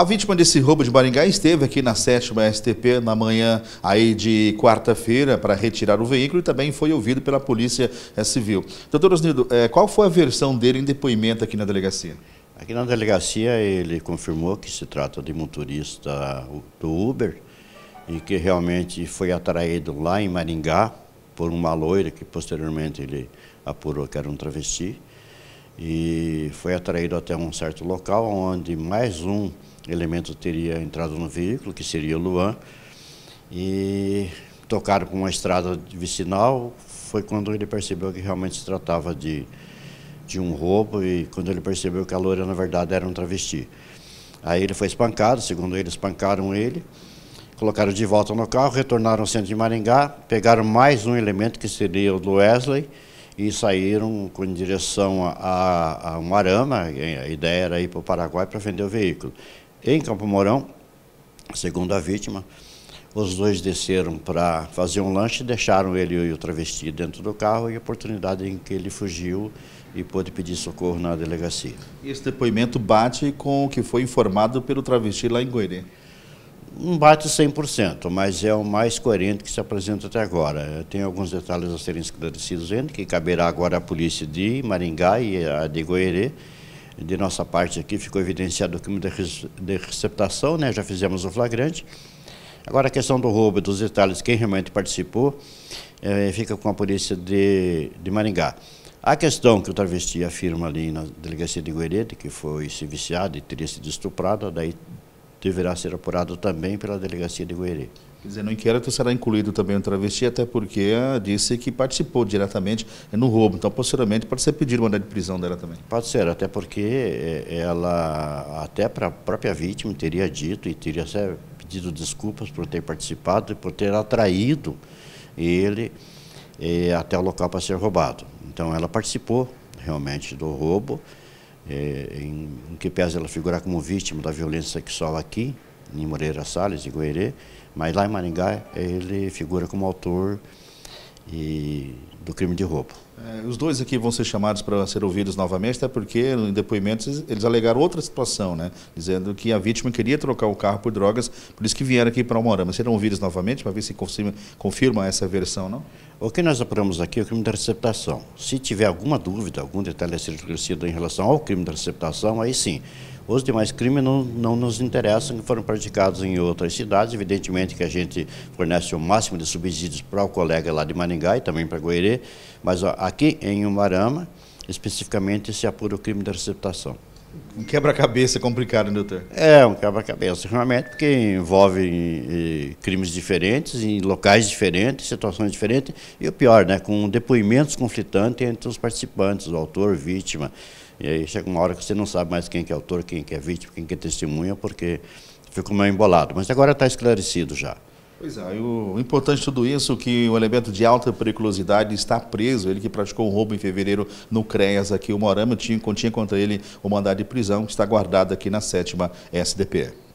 A vítima desse roubo de Maringá esteve aqui na sétima STP na manhã aí de quarta-feira para retirar o veículo e também foi ouvido pela Polícia eh, Civil. Doutor Osnildo, eh, qual foi a versão dele em depoimento aqui na delegacia? Aqui na delegacia ele confirmou que se trata de motorista do Uber e que realmente foi atraído lá em Maringá por uma loira que posteriormente ele apurou que era um travesti e foi atraído até um certo local onde mais um elemento teria entrado no veículo, que seria o Luan, e tocaram com uma estrada vicinal. Foi quando ele percebeu que realmente se tratava de, de um roubo e quando ele percebeu que a loira, na verdade, era um travesti. Aí ele foi espancado, segundo ele, espancaram ele, colocaram de volta no carro, retornaram ao centro de Maringá, pegaram mais um elemento que seria o do Wesley e saíram com direção a, a Arama. a ideia era ir para o Paraguai para vender o veículo. Em Campo Mourão, segundo a vítima, os dois desceram para fazer um lanche, deixaram ele e o travesti dentro do carro e a oportunidade em que ele fugiu e pôde pedir socorro na delegacia. Esse depoimento bate com o que foi informado pelo travesti lá em Goiânia. Não bate 100%, mas é o mais coerente que se apresenta até agora. Tem alguns detalhes a serem esclarecidos ainda, que caberá agora à polícia de Maringá e a de Goerê. De nossa parte aqui ficou evidenciado o crime de receptação, né? já fizemos o flagrante. Agora a questão do roubo, dos detalhes, quem realmente participou, eh, fica com a polícia de, de Maringá. A questão que o travesti afirma ali na delegacia de Goerê, de que foi se viciado e teria sido estuprado, daí deverá ser apurado também pela Delegacia de Goiânia. Quer dizer, no inquérito será incluído também o travesti, até porque disse que participou diretamente é no roubo. Então, posteriormente, pode ser pedido mandado de prisão dela também. Pode ser, até porque eh, ela, até para a própria vítima, teria dito e teria pedido desculpas por ter participado e por ter atraído ele eh, até o local para ser roubado. Então, ela participou realmente do roubo é, em, em, que pese ela figurar como vítima da violência sexual aqui, em Moreira Salles, em Goerê, mas lá em Maringá ele figura como autor e do crime de roubo. É, os dois aqui vão ser chamados para ser ouvidos novamente, até porque em depoimentos eles alegaram outra situação, né? dizendo que a vítima queria trocar o carro por drogas, por isso que vieram aqui para Almorama. Serão ouvidos novamente para ver se confirma, confirma essa versão, não? O que nós apuramos aqui é o crime da receptação. Se tiver alguma dúvida, algum detalhe a ser esclarecido em relação ao crime da receptação, aí sim, os demais crimes não, não nos interessam, que foram praticados em outras cidades. Evidentemente que a gente fornece o máximo de subsídios para o colega lá de Maringá e também para Goerê, mas ó, aqui em Umarama, especificamente, se apura o crime da receptação. Um quebra-cabeça complicado, né, doutor? É, um quebra-cabeça, realmente, porque envolve crimes diferentes, em locais diferentes, situações diferentes, e o pior, né, com depoimentos conflitantes entre os participantes, o autor, vítima. E aí chega uma hora que você não sabe mais quem é autor, quem é vítima, quem é testemunha, porque ficou meio embolado. Mas agora está esclarecido já. Pois é, o importante de tudo isso é que o elemento de alta periculosidade está preso, ele que praticou um roubo em fevereiro no CREAS aqui, o Morama tinha, continha contra ele o mandado de prisão que está guardado aqui na sétima SDP.